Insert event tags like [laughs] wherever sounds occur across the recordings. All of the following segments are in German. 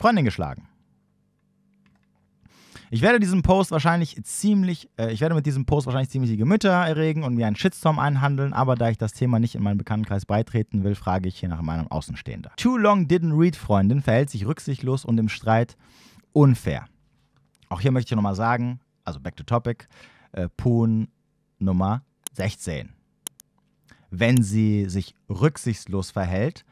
Freundin geschlagen. Ich werde diesen Post wahrscheinlich ziemlich, äh, ich werde mit diesem Post wahrscheinlich ziemlich die Gemüter erregen und mir einen Shitstorm einhandeln, aber da ich das Thema nicht in meinen Bekanntenkreis beitreten will, frage ich hier nach meinem Außenstehender. Too long didn't read Freundin verhält sich rücksichtslos und im Streit unfair. Auch hier möchte ich nochmal sagen, also back to topic, äh, Poon Nummer 16. Wenn sie sich rücksichtslos verhält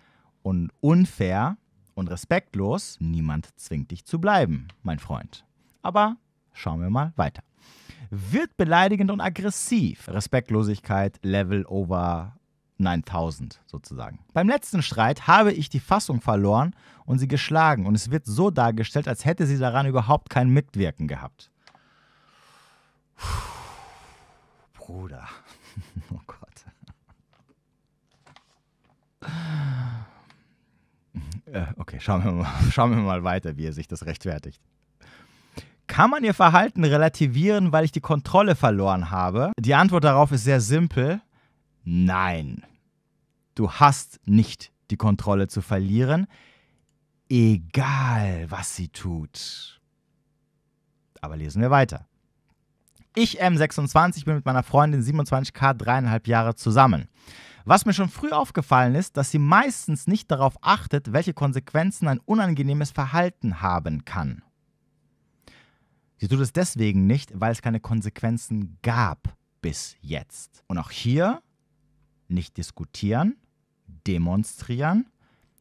und unfair, und respektlos, niemand zwingt dich zu bleiben, mein Freund. Aber schauen wir mal weiter. Wird beleidigend und aggressiv. Respektlosigkeit, Level over 9000 sozusagen. Beim letzten Streit habe ich die Fassung verloren und sie geschlagen und es wird so dargestellt, als hätte sie daran überhaupt kein Mitwirken gehabt. Puh, Bruder. [laughs] Oh Gott. Äh, okay, schauen wir, mal, [laughs] schauen wir mal weiter, wie er sich das rechtfertigt. Kann man ihr Verhalten relativieren, weil ich die Kontrolle verloren habe? Die Antwort darauf ist sehr simpel. Nein. Du hast nicht die Kontrolle zu verlieren, egal was sie tut. Aber lesen wir weiter. Ich M26 bin mit meiner Freundin 27k dreieinhalb Jahre zusammen. Was mir schon früh aufgefallen ist, dass sie meistens nicht darauf achtet, welche Konsequenzen ein unangenehmes Verhalten haben kann. Sie tut es deswegen nicht, weil es keine Konsequenzen gab bis jetzt. Und auch hier nicht diskutieren, demonstrieren,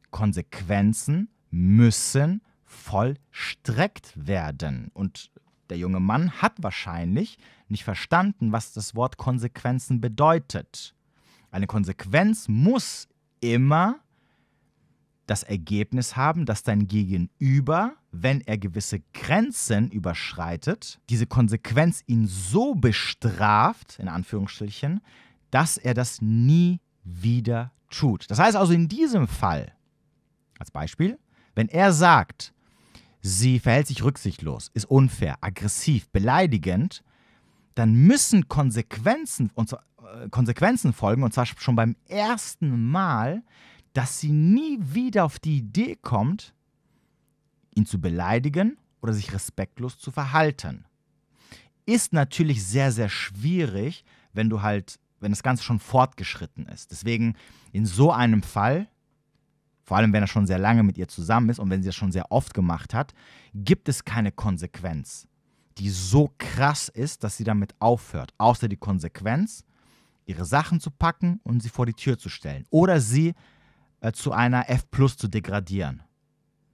Konsequenzen müssen vollstreckt werden. Und der junge Mann hat wahrscheinlich nicht verstanden, was das Wort Konsequenzen bedeutet. Eine Konsequenz muss immer das Ergebnis haben, dass dein Gegenüber, wenn er gewisse Grenzen überschreitet, diese Konsequenz ihn so bestraft, in Anführungsstrichen, dass er das nie wieder tut. Das heißt also in diesem Fall, als Beispiel, wenn er sagt, sie verhält sich rücksichtslos, ist unfair, aggressiv, beleidigend, dann müssen Konsequenzen, und zwar äh, Konsequenzen folgen, und zwar schon beim ersten Mal, dass sie nie wieder auf die Idee kommt, ihn zu beleidigen oder sich respektlos zu verhalten. Ist natürlich sehr, sehr schwierig, wenn du halt, wenn das Ganze schon fortgeschritten ist. Deswegen in so einem Fall, vor allem wenn er schon sehr lange mit ihr zusammen ist und wenn sie das schon sehr oft gemacht hat, gibt es keine Konsequenz, die so krass ist, dass sie damit aufhört. Außer die Konsequenz, ihre Sachen zu packen und sie vor die Tür zu stellen. Oder sie äh, zu einer F Plus zu degradieren.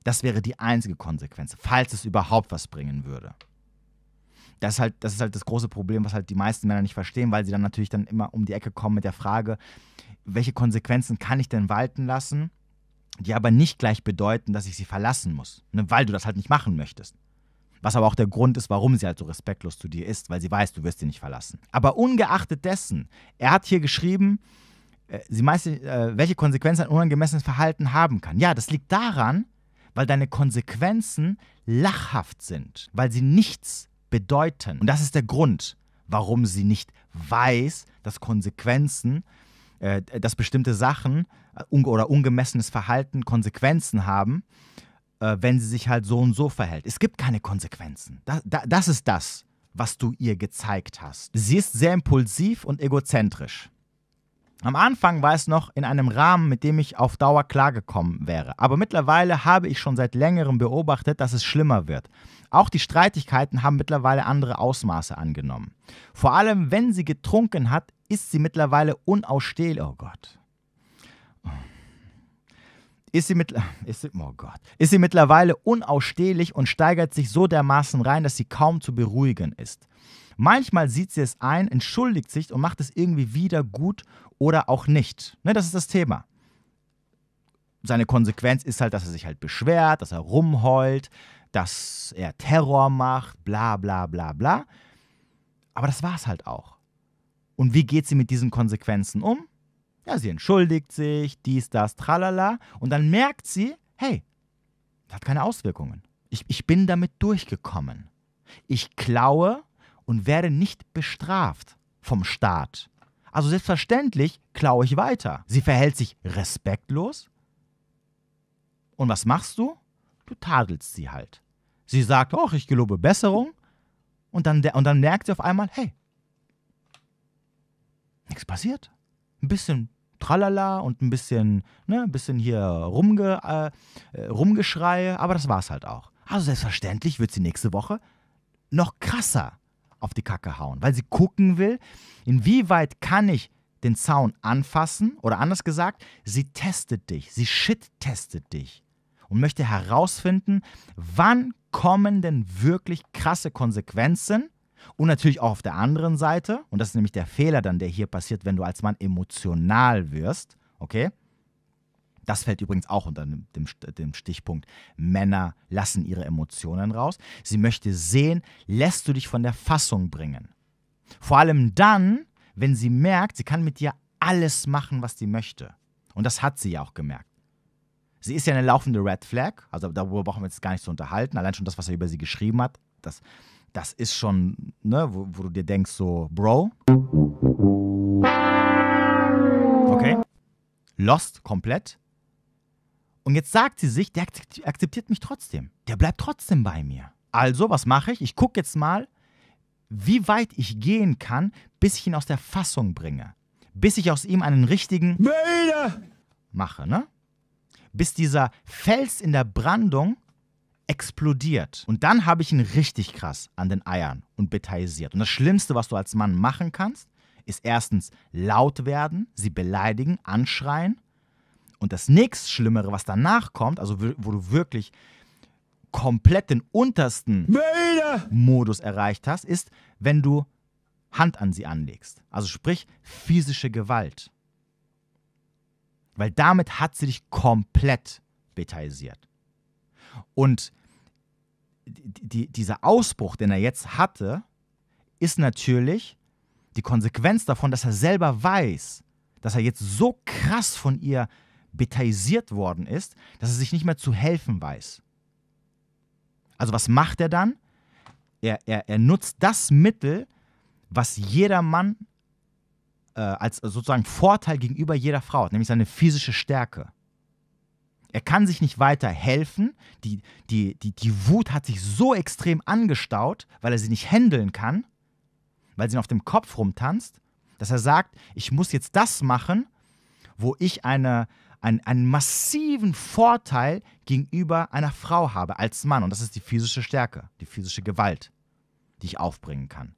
Das wäre die einzige Konsequenz, falls es überhaupt was bringen würde. Das ist, halt, das ist halt das große Problem, was halt die meisten Männer nicht verstehen, weil sie dann natürlich dann immer um die Ecke kommen mit der Frage, welche Konsequenzen kann ich denn walten lassen, die aber nicht gleich bedeuten, dass ich sie verlassen muss, ne? weil du das halt nicht machen möchtest. Was aber auch der Grund ist, warum sie halt so respektlos zu dir ist, weil sie weiß, du wirst sie nicht verlassen. Aber ungeachtet dessen, er hat hier geschrieben, äh, sie meiste, äh, welche Konsequenzen ein unangemessenes Verhalten haben kann. Ja, das liegt daran, weil deine Konsequenzen lachhaft sind, weil sie nichts bedeuten. Und das ist der Grund, warum sie nicht weiß, dass Konsequenzen, äh, dass bestimmte Sachen oder ungemessenes Verhalten Konsequenzen haben äh, wenn sie sich halt so und so verhält. Es gibt keine Konsequenzen. das, da, das ist das, was du ihr gezeigt hast. Sie ist sehr impulsiv und egozentrisch. Am Anfang war es noch in einem Rahmen, mit dem ich auf Dauer klargekommen wäre. Aber mittlerweile habe ich schon seit längerem beobachtet, dass es schlimmer wird. Auch die Streitigkeiten haben mittlerweile andere Ausmaße angenommen. Vor allem, wenn sie getrunken hat, ist sie mittlerweile unausstehlich. Oh Gott ist sie, mit, ist, sie, oh Gott, ist sie mittlerweile unausstehlich und steigert sich so dermaßen rein, dass sie kaum zu beruhigen ist. Manchmal sieht sie es ein, entschuldigt sich und macht es irgendwie wieder gut oder auch nicht. Ne, das ist das Thema. Seine Konsequenz ist halt, dass er sich halt beschwert, dass er rumheult, dass er Terror macht, bla bla bla bla. Aber das war es halt auch. Und wie geht sie mit diesen Konsequenzen um? Ja, sie entschuldigt sich, dies, das, tralala. Und dann merkt sie, hey, das hat keine Auswirkungen. Ich, ich bin damit durchgekommen. Ich klaue und werde nicht bestraft vom Staat. Also selbstverständlich klaue ich weiter. Sie verhält sich respektlos. Und was machst du? Du tadelst sie halt. Sie sagt, ach, ich gelobe Besserung. Und dann, und dann merkt sie auf einmal, hey, nichts passiert. Ein bisschen Tralala und ein bisschen, ne, ein bisschen hier rumge, äh, äh, rumgeschrei, aber das war's halt auch. Also selbstverständlich wird sie nächste Woche noch krasser auf die Kacke hauen, weil sie gucken will, inwieweit kann ich den Zaun anfassen oder anders gesagt, sie testet dich, sie shit-testet dich und möchte herausfinden, wann kommen denn wirklich krasse Konsequenzen und natürlich auch auf der anderen Seite, und das ist nämlich der Fehler dann, der hier passiert, wenn du als Mann emotional wirst, okay? Das fällt übrigens auch unter dem, dem Stichpunkt. Männer lassen ihre Emotionen raus. Sie möchte sehen, lässt du dich von der Fassung bringen. Vor allem dann, wenn sie merkt, sie kann mit dir alles machen, was sie möchte. Und das hat sie ja auch gemerkt. Sie ist ja eine laufende Red Flag, also darüber brauchen wir jetzt gar nicht zu unterhalten. Allein schon das, was er über sie geschrieben hat, das das ist schon, ne, wo, wo du dir denkst, so, Bro. Okay. Lost komplett. Und jetzt sagt sie sich, der akzeptiert mich trotzdem. Der bleibt trotzdem bei mir. Also, was mache ich? Ich gucke jetzt mal, wie weit ich gehen kann, bis ich ihn aus der Fassung bringe. Bis ich aus ihm einen richtigen Bilder. mache, ne? Bis dieser Fels in der Brandung explodiert. Und dann habe ich ihn richtig krass an den Eiern und betaisiert. Und das Schlimmste, was du als Mann machen kannst, ist erstens laut werden, sie beleidigen, anschreien. Und das nächst Schlimmere, was danach kommt, also wo du wirklich komplett den untersten Mörder. Modus erreicht hast, ist, wenn du Hand an sie anlegst. Also sprich physische Gewalt. Weil damit hat sie dich komplett betaisiert. Und die, dieser Ausbruch, den er jetzt hatte, ist natürlich die Konsequenz davon, dass er selber weiß, dass er jetzt so krass von ihr betaisiert worden ist, dass er sich nicht mehr zu helfen weiß. Also was macht er dann? Er, er, er nutzt das Mittel, was jeder Mann äh, als sozusagen Vorteil gegenüber jeder Frau hat, nämlich seine physische Stärke. Er kann sich nicht weiter helfen. Die, die, die, die Wut hat sich so extrem angestaut, weil er sie nicht händeln kann, weil sie ihn auf dem Kopf rumtanzt, dass er sagt, ich muss jetzt das machen, wo ich eine, ein, einen massiven Vorteil gegenüber einer Frau habe als Mann. Und das ist die physische Stärke, die physische Gewalt, die ich aufbringen kann.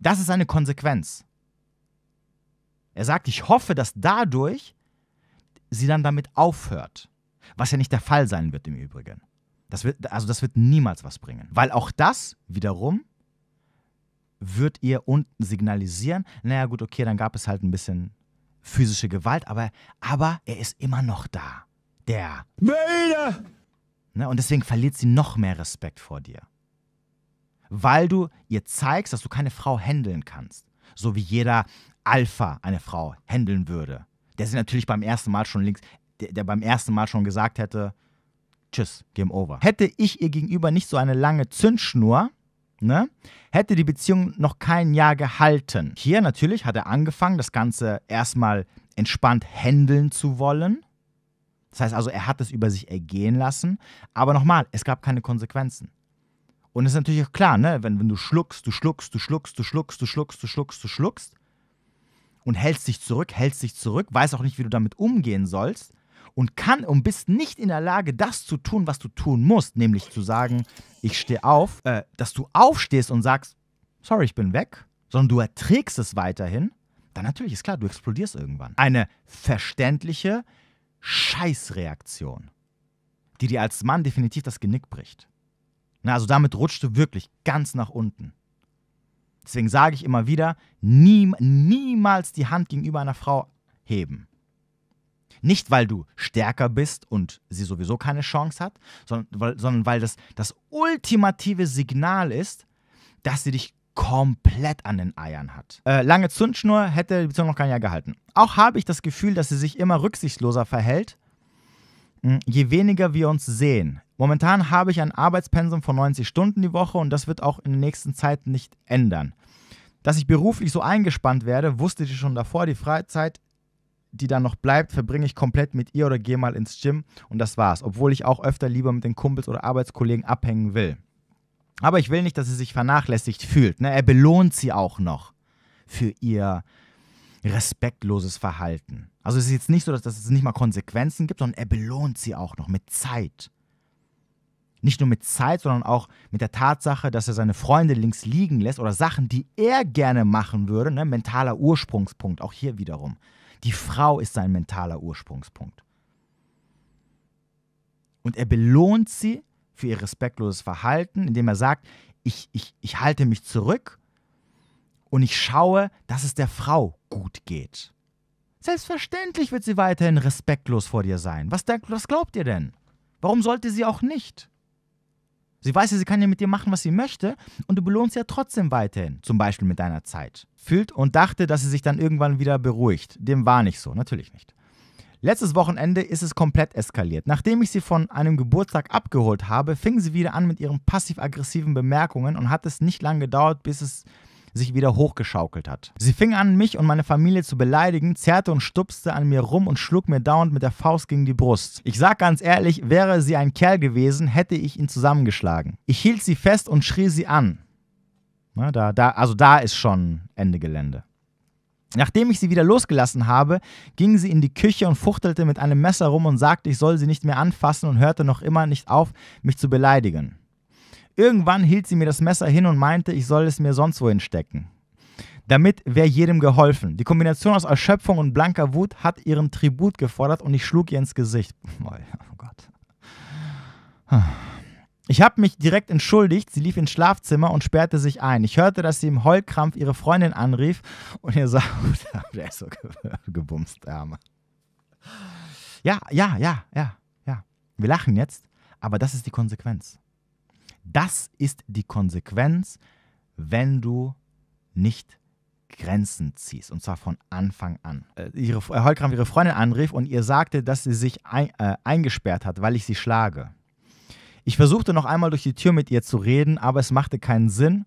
Das ist eine Konsequenz. Er sagt, ich hoffe, dass dadurch sie dann damit aufhört. Was ja nicht der Fall sein wird im Übrigen. Das wird, also das wird niemals was bringen. Weil auch das wiederum wird ihr unten signalisieren, naja gut, okay, dann gab es halt ein bisschen physische Gewalt, aber, aber er ist immer noch da. Der. Vader! Ne, und deswegen verliert sie noch mehr Respekt vor dir. Weil du ihr zeigst, dass du keine Frau händeln kannst. So wie jeder Alpha eine Frau händeln würde der sich natürlich beim ersten Mal schon links, der, der beim ersten Mal schon gesagt hätte, tschüss, Game Over. Hätte ich ihr gegenüber nicht so eine lange Zündschnur, Ne? Hätte die Beziehung noch kein Jahr gehalten. Hier natürlich hat er angefangen, das Ganze erstmal entspannt handeln zu wollen. Das heißt also, er hat es über sich ergehen lassen. Aber nochmal, es gab keine Konsequenzen. Und es ist natürlich auch klar, ne? wenn, wenn du schluckst, du schluckst, du schluckst, du schluckst, du schluckst, du schluckst, du schluckst, und hältst dich zurück, hältst dich zurück, weiß auch nicht, wie du damit umgehen sollst und kann und bist nicht in der Lage, das zu tun, was du tun musst, nämlich zu sagen, ich stehe auf, äh, dass du aufstehst und sagst, sorry, ich bin weg, sondern du erträgst es weiterhin, dann natürlich ist klar, du explodierst irgendwann. Eine verständliche Scheißreaktion, die dir als Mann definitiv das Genick bricht. Na, also damit rutschst du wirklich ganz nach unten. Deswegen sage ich immer wieder, nie, niemals die Hand gegenüber einer Frau heben. Nicht, weil du stärker bist und sie sowieso keine Chance hat, sondern weil, sondern weil das das ultimative Signal ist, dass sie dich komplett an den Eiern hat. Äh, lange Zündschnur hätte die Beziehung noch kein Jahr gehalten. Auch habe ich das Gefühl, dass sie sich immer rücksichtsloser verhält, hm, je weniger wir uns sehen. Momentan habe ich ein Arbeitspensum von 90 Stunden die Woche und das wird auch in der nächsten Zeit nicht ändern. Dass ich beruflich so eingespannt werde, wusste ich schon davor. Die Freizeit, die dann noch bleibt, verbringe ich komplett mit ihr oder gehe mal ins Gym und das war's. Obwohl ich auch öfter lieber mit den Kumpels oder Arbeitskollegen abhängen will. Aber ich will nicht, dass sie sich vernachlässigt fühlt. Ne? Er belohnt sie auch noch für ihr respektloses Verhalten. Also es ist jetzt nicht so, dass es nicht mal Konsequenzen gibt, sondern er belohnt sie auch noch mit Zeit nicht nur mit Zeit, sondern auch mit der Tatsache, dass er seine Freunde links liegen lässt oder Sachen, die er gerne machen würde, ne? mentaler Ursprungspunkt, auch hier wiederum. Die Frau ist sein mentaler Ursprungspunkt. Und er belohnt sie für ihr respektloses Verhalten, indem er sagt, ich, ich, ich halte mich zurück und ich schaue, dass es der Frau gut geht. Selbstverständlich wird sie weiterhin respektlos vor dir sein. Was, was glaubt ihr denn? Warum sollte sie auch nicht? Sie weiß ja, sie kann ja mit dir machen, was sie möchte und du belohnst ja trotzdem weiterhin, zum Beispiel mit deiner Zeit. Fühlt und dachte, dass sie sich dann irgendwann wieder beruhigt. Dem war nicht so, natürlich nicht. Letztes Wochenende ist es komplett eskaliert. Nachdem ich sie von einem Geburtstag abgeholt habe, fing sie wieder an mit ihren passiv-aggressiven Bemerkungen und hat es nicht lange gedauert, bis es sich wieder hochgeschaukelt hat. Sie fing an, mich und meine Familie zu beleidigen, zerrte und stupste an mir rum und schlug mir dauernd mit der Faust gegen die Brust. Ich sag ganz ehrlich, wäre sie ein Kerl gewesen, hätte ich ihn zusammengeschlagen. Ich hielt sie fest und schrie sie an. Na, da, da, also da ist schon Ende Gelände. Nachdem ich sie wieder losgelassen habe, ging sie in die Küche und fuchtelte mit einem Messer rum und sagte, ich soll sie nicht mehr anfassen und hörte noch immer nicht auf, mich zu beleidigen. Irgendwann hielt sie mir das Messer hin und meinte, ich soll es mir sonst wohin stecken. Damit wäre jedem geholfen. Die Kombination aus Erschöpfung und blanker Wut hat ihren Tribut gefordert und ich schlug ihr ins Gesicht. [laughs] Oh, oh Gott. Ich habe mich direkt entschuldigt. Sie lief ins Schlafzimmer und sperrte sich ein. Ich hörte, dass sie im Heulkrampf ihre Freundin anrief und ihr [laughs] sagt, der ist so gebumst, der Arme. Ja, ja, ja, ja, ja. Wir lachen jetzt, aber das ist die Konsequenz. Das ist die Konsequenz, wenn du nicht Grenzen ziehst. Und zwar von Anfang an. Äh, ihre, Herr Holkram ihre Freundin anrief und ihr sagte, dass sie sich ein, äh, eingesperrt hat, weil ich sie schlage. Ich versuchte noch einmal durch die Tür mit ihr zu reden, aber es machte keinen Sinn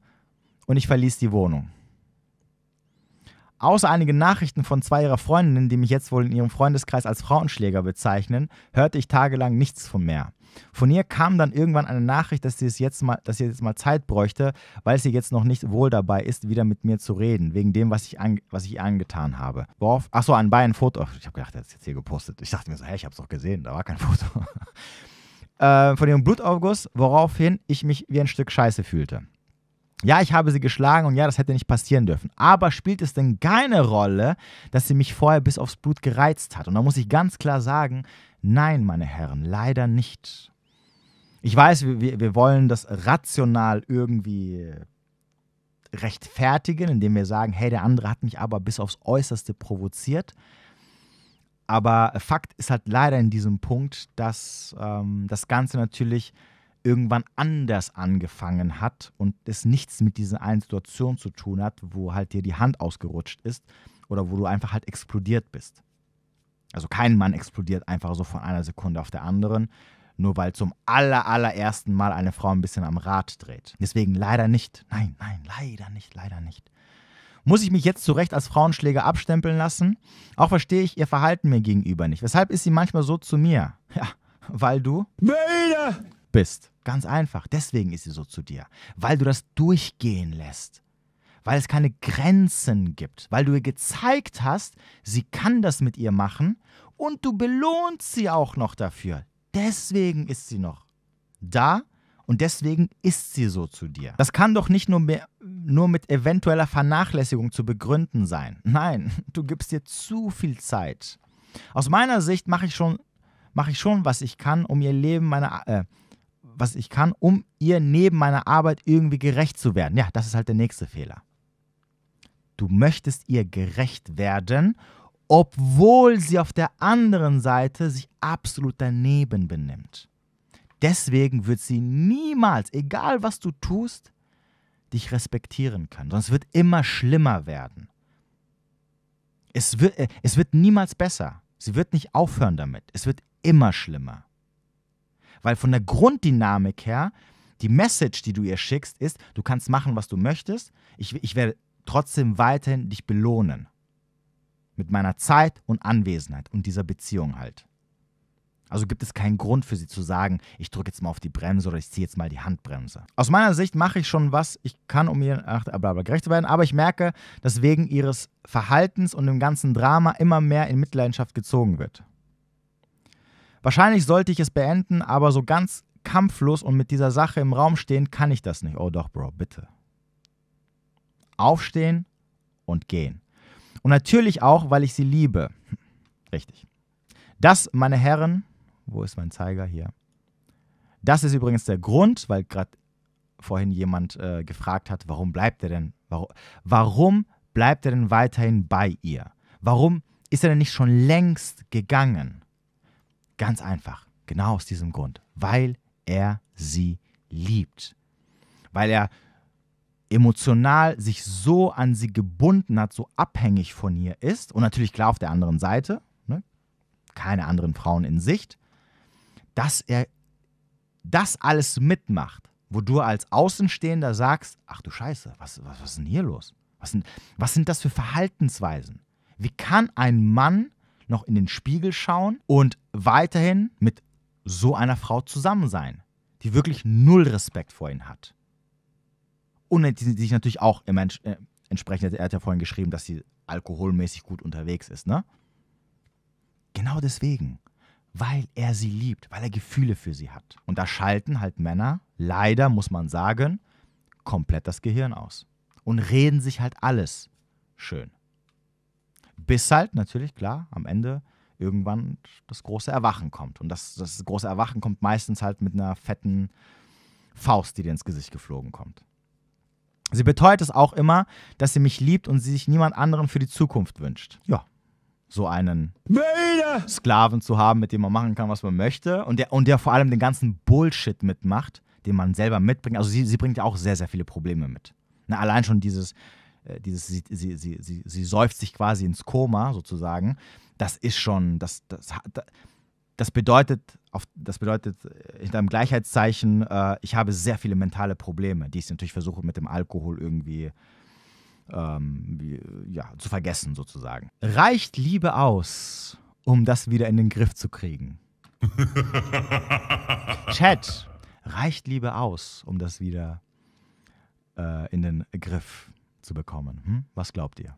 und ich verließ die Wohnung. Außer einigen Nachrichten von zwei ihrer Freundinnen, die mich jetzt wohl in ihrem Freundeskreis als Frauenschläger bezeichnen, hörte ich tagelang nichts von mehr. Von ihr kam dann irgendwann eine Nachricht, dass sie, es jetzt mal, dass sie jetzt mal Zeit bräuchte, weil sie jetzt noch nicht wohl dabei ist, wieder mit mir zu reden, wegen dem, was ich, an, was ich ihr angetan habe. Worauf, ach so, ein Bayern Foto. Ich habe gedacht, er hat es jetzt hier gepostet. Ich dachte mir so, hä, ich habe es doch gesehen, da war kein [laughs] Foto. äh, von ihrem Blutaufguss, woraufhin ich mich wie ein Stück Scheiße fühlte ja, ich habe sie geschlagen und ja, das hätte nicht passieren dürfen. Aber spielt es denn keine Rolle, dass sie mich vorher bis aufs Blut gereizt hat? Und da muss ich ganz klar sagen, nein, meine Herren, leider nicht. Ich weiß, wir, wir wollen das rational irgendwie rechtfertigen, indem wir sagen, hey, der andere hat mich aber bis aufs Äußerste provoziert. Aber Fakt ist halt leider in diesem Punkt, dass ähm, das Ganze natürlich irgendwann anders angefangen hat und es nichts mit dieser einen Situation zu tun hat, wo halt dir die Hand ausgerutscht ist oder wo du einfach halt explodiert bist. Also kein Mann explodiert einfach so von einer Sekunde auf der anderen, nur weil zum aller, allerersten Mal eine Frau ein bisschen am Rad dreht. Deswegen leider nicht. Nein, nein, leider nicht, leider nicht. Muss ich mich jetzt zu Recht als Frauenschläger abstempeln lassen? Auch verstehe ich ihr Verhalten mir gegenüber nicht. Weshalb ist sie manchmal so zu mir? Ja, weil du Bilder bist. Ganz einfach. Deswegen ist sie so zu dir. Weil du das durchgehen lässt. Weil es keine Grenzen gibt. Weil du ihr gezeigt hast, sie kann das mit ihr machen und du belohnt sie auch noch dafür. Deswegen ist sie noch da und deswegen ist sie so zu dir. Das kann doch nicht nur, mehr, nur mit eventueller Vernachlässigung zu begründen sein. Nein, du gibst dir zu viel Zeit. Aus meiner Sicht mache ich schon ich schon, was ich kann, um ihr Leben meine, äh, was ich kann, um ihr neben meiner Arbeit irgendwie gerecht zu werden. Ja, das ist halt der nächste Fehler. Du möchtest ihr gerecht werden, obwohl sie auf der anderen Seite sich absolut daneben benimmt. Deswegen wird sie niemals, egal was du tust, dich respektieren können, sondern es wird immer schlimmer werden. Es wird, äh, es wird niemals besser. Sie wird nicht aufhören damit. Es wird immer schlimmer. Weil von der Grunddynamik her, die Message, die du ihr schickst, ist, du kannst machen, was du möchtest. Ich, ich werde trotzdem weiterhin dich belohnen. Mit meiner Zeit und Anwesenheit und dieser Beziehung halt. Also gibt es keinen Grund für sie zu sagen, ich drücke jetzt mal auf die Bremse oder ich ziehe jetzt mal die Handbremse. Aus meiner Sicht mache ich schon was, ich kann um ihr gerecht zu werden, aber ich merke, dass wegen ihres Verhaltens und dem ganzen Drama immer mehr in Mitleidenschaft gezogen wird. Wahrscheinlich sollte ich es beenden, aber so ganz kampflos und mit dieser Sache im Raum stehen kann ich das nicht. Oh doch, Bro, bitte. Aufstehen und gehen. Und natürlich auch, weil ich sie liebe. Richtig. Das, meine Herren, wo ist mein Zeiger hier? Das ist übrigens der Grund, weil gerade vorhin jemand äh, gefragt hat, warum bleibt er denn, warum, warum bleibt er denn weiterhin bei ihr? Warum ist er denn nicht schon längst gegangen? Ganz einfach. Genau aus diesem Grund. Weil er sie liebt. Weil er emotional sich so an sie gebunden hat, so abhängig von ihr ist. Und natürlich klar auf der anderen Seite. Ne? Keine anderen Frauen in Sicht. Dass er das alles mitmacht, wo du als Außenstehender sagst, ach du Scheiße, was, was, was ist denn hier los? Was sind, was sind das für Verhaltensweisen? Wie kann ein Mann noch in den Spiegel schauen und weiterhin mit so einer Frau zusammen sein, die wirklich null Respekt vor ihm hat. Und die sich natürlich auch im Mensch, äh, entsprechend, er hat ja vorhin geschrieben, dass sie alkoholmäßig gut unterwegs ist, ne? Genau deswegen, weil er sie liebt, weil er Gefühle für sie hat. Und da schalten halt Männer, leider muss man sagen, komplett das Gehirn aus und reden sich halt alles schön. Bis halt natürlich, klar, am Ende irgendwann das große Erwachen kommt. Und das, das große Erwachen kommt meistens halt mit einer fetten Faust, die dir ins Gesicht geflogen kommt. Sie beteuert es auch immer, dass sie mich liebt und sie sich niemand anderen für die Zukunft wünscht. Ja, so einen Sklaven zu haben, mit dem man machen kann, was man möchte und der, und der vor allem den ganzen Bullshit mitmacht, den man selber mitbringt. Also sie, sie bringt ja auch sehr, sehr viele Probleme mit. Na, ne, allein schon dieses, äh, dieses, sie, sie, sie, sie, sie säuft sich quasi ins Koma sozusagen, das ist schon, das, das, das bedeutet, auf, das bedeutet äh, hinter einem Gleichheitszeichen, äh, ich habe sehr viele mentale Probleme, die ich natürlich versuche mit dem Alkohol irgendwie ähm, wie, ja, zu vergessen sozusagen. Reicht Liebe aus, um das wieder in den Griff zu kriegen? [laughs] Chat, reicht Liebe aus, um das wieder äh, in den Griff zu kriegen? zu bekommen. Hm? Was glaubt ihr?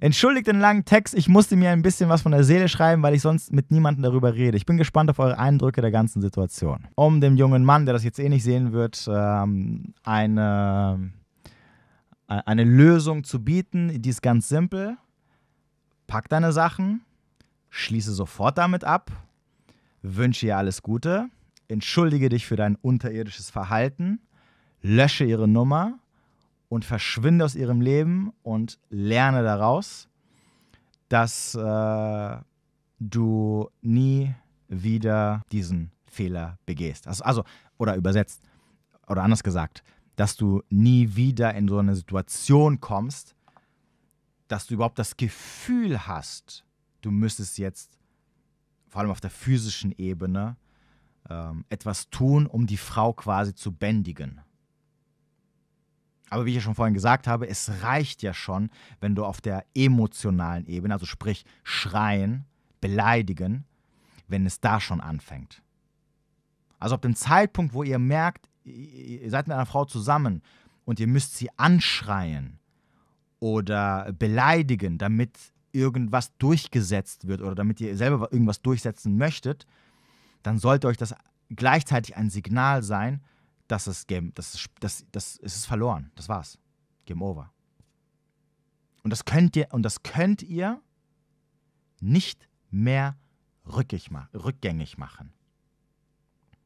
Entschuldigt den langen Text, ich musste mir ein bisschen was von der Seele schreiben, weil ich sonst mit niemandem darüber rede. Ich bin gespannt auf eure Eindrücke der ganzen Situation. Um dem jungen Mann, der das jetzt eh nicht sehen wird, ähm, eine, eine Lösung zu bieten, die ist ganz simpel. Pack deine Sachen, schließe sofort damit ab, wünsche ihr alles Gute, entschuldige dich für dein unterirdisches Verhalten, lösche ihre Nummer und verschwinde aus ihrem Leben und lerne daraus, dass äh, du nie wieder diesen Fehler begehst. Also, also, oder übersetzt, oder anders gesagt, dass du nie wieder in so eine Situation kommst, dass du überhaupt das Gefühl hast, du müsstest jetzt, vor allem auf der physischen Ebene, ähm, etwas tun, um die Frau quasi zu bändigen. Aber wie ich ja schon vorhin gesagt habe, es reicht ja schon, wenn du auf der emotionalen Ebene, also sprich schreien, beleidigen, wenn es da schon anfängt. Also ab dem Zeitpunkt, wo ihr merkt, ihr seid mit einer Frau zusammen und ihr müsst sie anschreien oder beleidigen, damit irgendwas durchgesetzt wird oder damit ihr selber irgendwas durchsetzen möchtet, dann sollte euch das gleichzeitig ein Signal sein, das ist Game, das ist, das, das, es ist verloren. Das war's. Game over. Und das könnt ihr, und das könnt ihr nicht mehr rückig, rückgängig machen.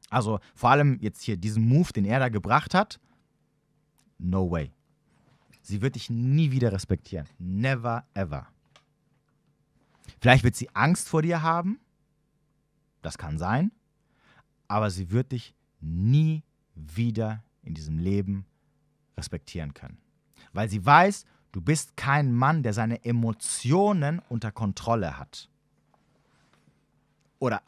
Also vor allem jetzt hier diesen Move, den er da gebracht hat, no way. Sie wird dich nie wieder respektieren. Never ever. Vielleicht wird sie Angst vor dir haben. Das kann sein. Aber sie wird dich nie wieder in diesem Leben respektieren kann. Weil sie weiß, du bist kein Mann, der seine Emotionen unter Kontrolle hat. Oder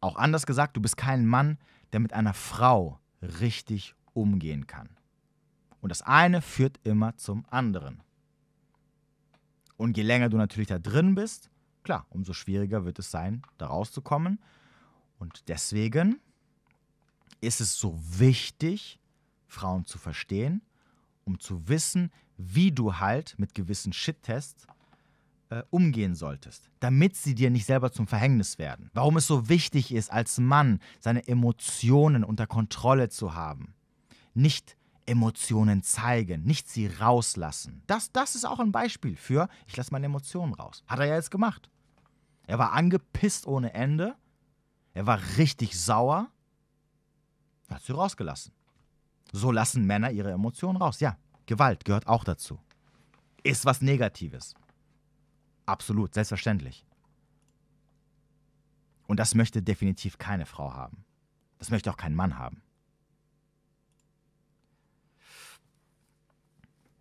auch anders gesagt, du bist kein Mann, der mit einer Frau richtig umgehen kann. Und das eine führt immer zum anderen. Und je länger du natürlich da drin bist, klar, umso schwieriger wird es sein, da rauszukommen. Und deswegen ist es so wichtig, Frauen zu verstehen, um zu wissen, wie du halt mit gewissen Shit-Tests äh, umgehen solltest, damit sie dir nicht selber zum Verhängnis werden. Warum es so wichtig ist, als Mann seine Emotionen unter Kontrolle zu haben. Nicht Emotionen zeigen, nicht sie rauslassen. Das, das ist auch ein Beispiel für, ich lasse meine Emotionen raus. Hat er ja jetzt gemacht. Er war angepisst ohne Ende. Er war richtig sauer hat sie rausgelassen. So lassen Männer ihre Emotionen raus. Ja, Gewalt gehört auch dazu. Ist was Negatives. Absolut, selbstverständlich. Und das möchte definitiv keine Frau haben. Das möchte auch kein Mann haben.